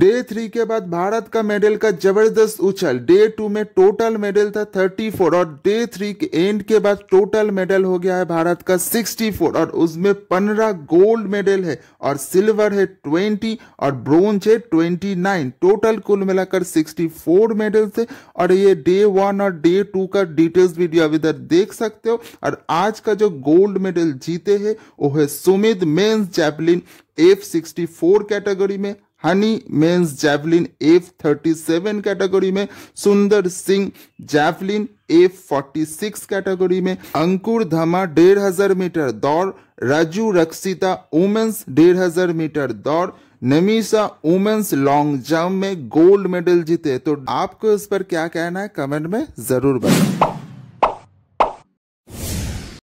day three के बाद भारत का मेडल का जबरदस्त उछल डे टू में टोटल मेडल था 34 और डे थ्री के एंड के बाद टोटल मेडल हो गया है भारत का 64 और उसमें 15 गोल्ड मेडल है और सिल्वर है 20 और ब्रोंज है 29 टोटल कुल मिलाकर 64 मेडल थे और ये डे वन और डे टू का डिटेल्स वीडियो आप इधर देख सकते हो और आज का जो गोल्ड मेडल जीते है वो है Sumit men's javelin F sixty four category में Honey men's javelin F thirty seven category में Sundar Singh javelin F forty six category में अंकुर धमा डेढ़ हजार मीटर दौड़ राजू रक्षिता वुमेन्स डेढ़ हजार मीटर दौड़ नमीसा वुमेन्स लॉन्ग जम्प में गोल्ड मेडल जीते तो आपको इस पर क्या कहना है कमेंट में जरूर बताए